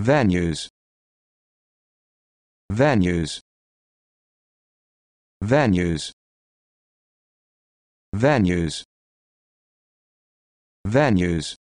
venues venues venues venues venues